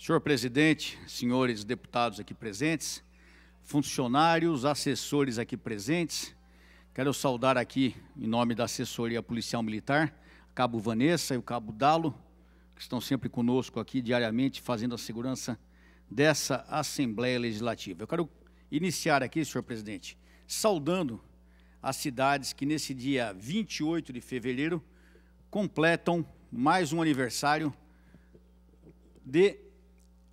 Senhor presidente, senhores deputados aqui presentes, funcionários, assessores aqui presentes, quero saudar aqui, em nome da assessoria policial militar, Cabo Vanessa e o Cabo Dalo, que estão sempre conosco aqui diariamente, fazendo a segurança dessa Assembleia Legislativa. Eu quero iniciar aqui, senhor presidente, saudando as cidades que nesse dia 28 de fevereiro completam mais um aniversário de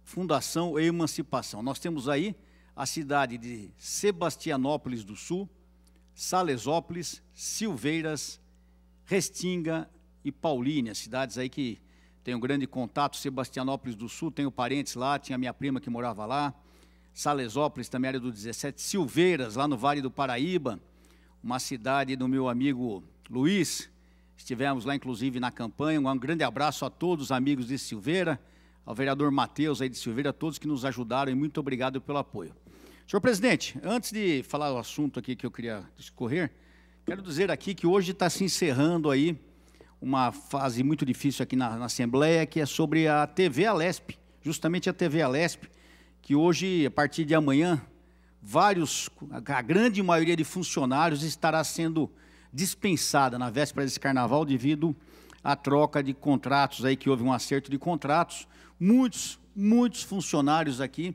fundação e emancipação. Nós temos aí a cidade de Sebastianópolis do Sul, Salesópolis, Silveiras, Restinga e Paulínia, cidades aí que tenho um grande contato. Sebastianópolis do Sul, tenho parentes lá, tinha minha prima que morava lá. Salesópolis, também era do 17, Silveiras, lá no Vale do Paraíba, uma cidade do meu amigo Luiz. Estivemos lá, inclusive, na campanha. Um grande abraço a todos os amigos de Silveira ao vereador Matheus aí de Silveira, a todos que nos ajudaram e muito obrigado pelo apoio. Senhor presidente, antes de falar o assunto aqui que eu queria discorrer, quero dizer aqui que hoje está se encerrando aí uma fase muito difícil aqui na, na Assembleia, que é sobre a TV Alesp, justamente a TV Alesp, que hoje, a partir de amanhã, vários, a grande maioria de funcionários estará sendo dispensada na véspera desse carnaval devido a troca de contratos aí, que houve um acerto de contratos. Muitos, muitos funcionários aqui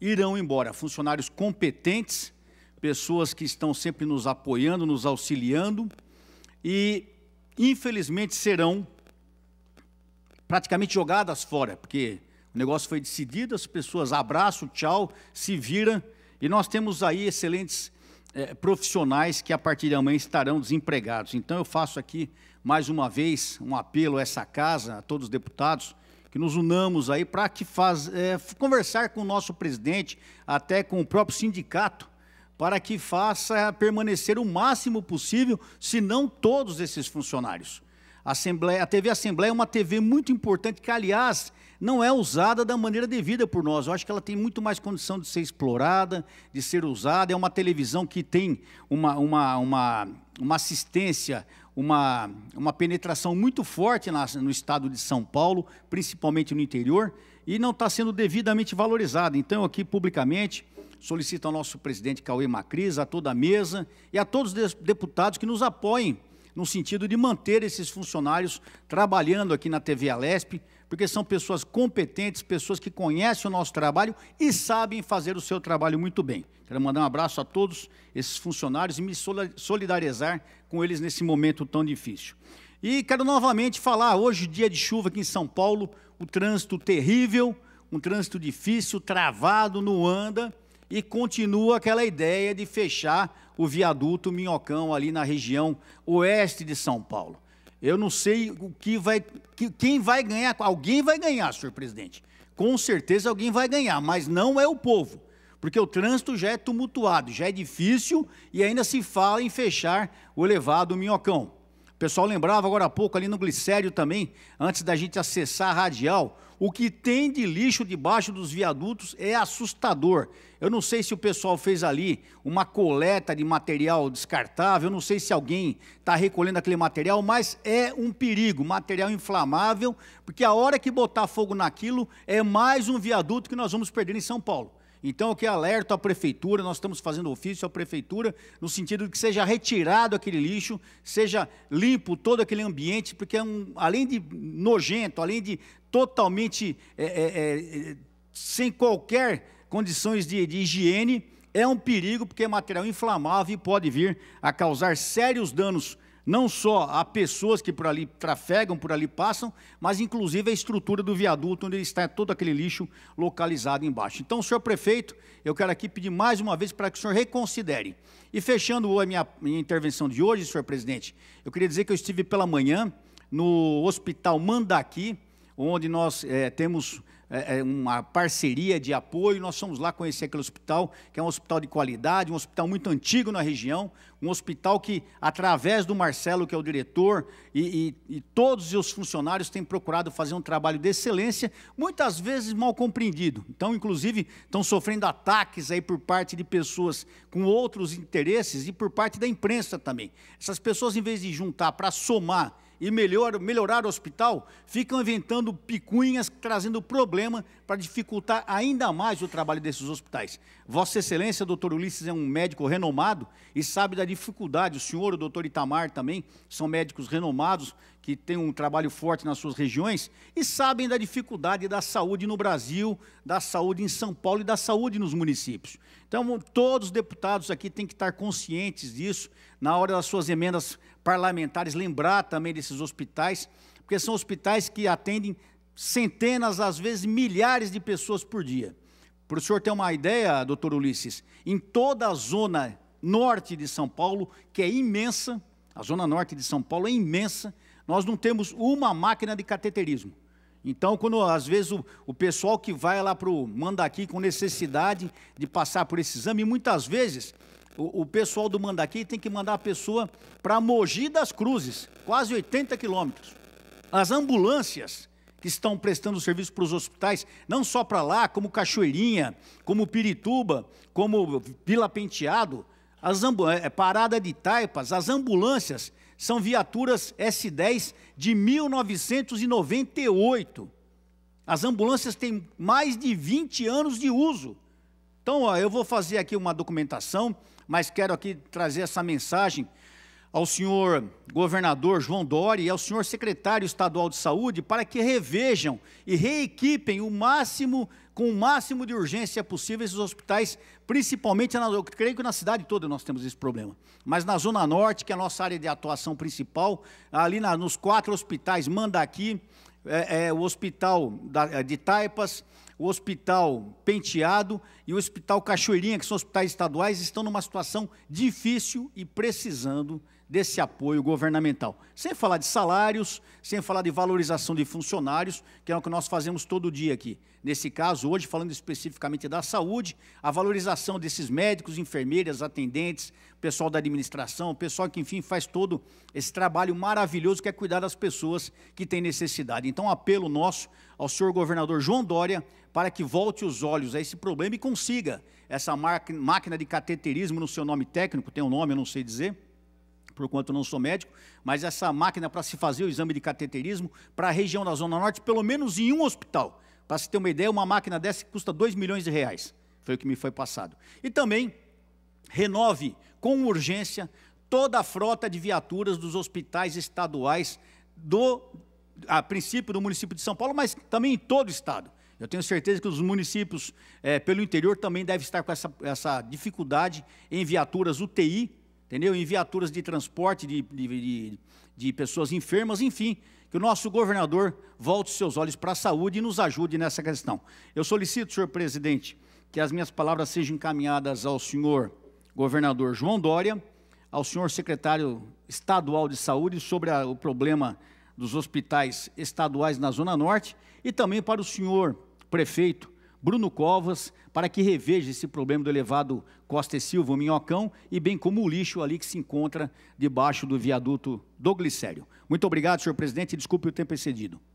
irão embora. Funcionários competentes, pessoas que estão sempre nos apoiando, nos auxiliando e, infelizmente, serão praticamente jogadas fora, porque o negócio foi decidido, as pessoas abraço, tchau, se vira e nós temos aí excelentes é, profissionais que a partir de amanhã estarão desempregados. Então eu faço aqui mais uma vez um apelo a essa casa, a todos os deputados, que nos unamos aí para que faz, é, conversar com o nosso presidente, até com o próprio sindicato, para que faça permanecer o máximo possível, se não todos esses funcionários. A, Assembleia, a TV Assembleia é uma TV muito importante que, aliás, não é usada da maneira devida por nós. Eu acho que ela tem muito mais condição de ser explorada, de ser usada. É uma televisão que tem uma, uma, uma, uma assistência, uma, uma penetração muito forte na, no estado de São Paulo, principalmente no interior, e não está sendo devidamente valorizada. Então, aqui publicamente, solicito ao nosso presidente Cauê Macris, a toda a mesa e a todos os deputados que nos apoiem no sentido de manter esses funcionários trabalhando aqui na TV Alesp, porque são pessoas competentes, pessoas que conhecem o nosso trabalho e sabem fazer o seu trabalho muito bem. Quero mandar um abraço a todos esses funcionários e me solidarizar com eles nesse momento tão difícil. E quero novamente falar, hoje dia de chuva aqui em São Paulo, o trânsito terrível, um trânsito difícil, travado, no anda e continua aquela ideia de fechar o viaduto Minhocão ali na região oeste de São Paulo. Eu não sei o que vai. Quem vai ganhar? Alguém vai ganhar, senhor presidente. Com certeza alguém vai ganhar, mas não é o povo. Porque o trânsito já é tumultuado, já é difícil e ainda se fala em fechar o elevado Minhocão pessoal lembrava agora há pouco ali no Glicério também, antes da gente acessar a radial, o que tem de lixo debaixo dos viadutos é assustador. Eu não sei se o pessoal fez ali uma coleta de material descartável, eu não sei se alguém está recolhendo aquele material, mas é um perigo, material inflamável, porque a hora que botar fogo naquilo é mais um viaduto que nós vamos perder em São Paulo. Então, eu que alerto à prefeitura, nós estamos fazendo ofício à prefeitura, no sentido de que seja retirado aquele lixo, seja limpo todo aquele ambiente, porque é um, além de nojento, além de totalmente é, é, é, sem qualquer condições de, de higiene, é um perigo, porque é material inflamável e pode vir a causar sérios danos não só a pessoas que por ali trafegam, por ali passam, mas inclusive a estrutura do viaduto, onde está todo aquele lixo localizado embaixo. Então, senhor prefeito, eu quero aqui pedir mais uma vez para que o senhor reconsidere. E fechando a minha, minha intervenção de hoje, senhor presidente, eu queria dizer que eu estive pela manhã no Hospital Mandaqui, onde nós é, temos é, é, uma parceria de apoio. Nós fomos lá conhecer aquele hospital, que é um hospital de qualidade, um hospital muito antigo na região, um hospital que, através do Marcelo, que é o diretor, e, e, e todos os funcionários têm procurado fazer um trabalho de excelência, muitas vezes mal compreendido. Então, inclusive, estão sofrendo ataques aí por parte de pessoas com outros interesses e por parte da imprensa também. Essas pessoas, em vez de juntar para somar e melhor, melhorar o hospital, ficam inventando picuinhas, trazendo problema para dificultar ainda mais o trabalho desses hospitais. Vossa Excelência, doutor Ulisses, é um médico renomado e sabe da dificuldade, o senhor, o doutor Itamar também, são médicos renomados, que têm um trabalho forte nas suas regiões e sabem da dificuldade da saúde no Brasil, da saúde em São Paulo e da saúde nos municípios. Então, todos os deputados aqui têm que estar conscientes disso, na hora das suas emendas parlamentares, lembrar também desses hospitais, porque são hospitais que atendem centenas, às vezes milhares de pessoas por dia. Para o senhor ter uma ideia, doutor Ulisses, em toda a zona norte de São Paulo, que é imensa, a zona norte de São Paulo é imensa, nós não temos uma máquina de cateterismo. Então, quando às vezes o, o pessoal que vai lá para o Mandaqui com necessidade de passar por esse exame, muitas vezes o, o pessoal do Mandaqui tem que mandar a pessoa para Mogi das Cruzes, quase 80 quilômetros. As ambulâncias que estão prestando serviço para os hospitais, não só para lá, como Cachoeirinha, como Pirituba, como Vila Penteado, as é, é, parada de taipas, as ambulâncias são viaturas S10 de 1998. As ambulâncias têm mais de 20 anos de uso. Então, ó, eu vou fazer aqui uma documentação, mas quero aqui trazer essa mensagem ao senhor governador João Dori e ao senhor secretário estadual de saúde para que revejam e reequipem o máximo com o máximo de urgência possível esses hospitais, principalmente na, eu creio que na cidade toda nós temos esse problema, mas na Zona Norte, que é a nossa área de atuação principal, ali na, nos quatro hospitais, Mandaqui, é, é, o hospital da, de Taipas, o Hospital Penteado e o Hospital Cachoeirinha, que são hospitais estaduais, estão numa situação difícil e precisando desse apoio governamental. Sem falar de salários, sem falar de valorização de funcionários, que é o que nós fazemos todo dia aqui. Nesse caso, hoje, falando especificamente da saúde, a valorização desses médicos, enfermeiras, atendentes, pessoal da administração, pessoal que, enfim, faz todo esse trabalho maravilhoso que é cuidar das pessoas que têm necessidade. Então, apelo nosso ao senhor governador João Dória para que volte os olhos a esse problema e consiga essa máquina de cateterismo no seu nome técnico, tem um nome, eu não sei dizer, por quanto não sou médico, mas essa máquina para se fazer o exame de cateterismo para a região da Zona Norte, pelo menos em um hospital. Para se ter uma ideia, uma máquina dessa custa 2 milhões de reais. Foi o que me foi passado. E também renove com urgência toda a frota de viaturas dos hospitais estaduais do a princípio do município de São Paulo, mas também em todo o estado. Eu tenho certeza que os municípios é, pelo interior também devem estar com essa, essa dificuldade em viaturas UTI, entendeu? Em viaturas de transporte de, de, de, de pessoas enfermas, enfim. Que o nosso governador volte seus olhos para a saúde e nos ajude nessa questão. Eu solicito, senhor presidente, que as minhas palavras sejam encaminhadas ao senhor governador João Dória, ao senhor secretário estadual de saúde sobre a, o problema dos hospitais estaduais na Zona Norte e também para o senhor prefeito Bruno Covas, para que reveja esse problema do elevado Costa e Silva, o Minhocão, e bem como o lixo ali que se encontra debaixo do viaduto do Glicério. Muito obrigado, senhor presidente, e desculpe o tempo excedido.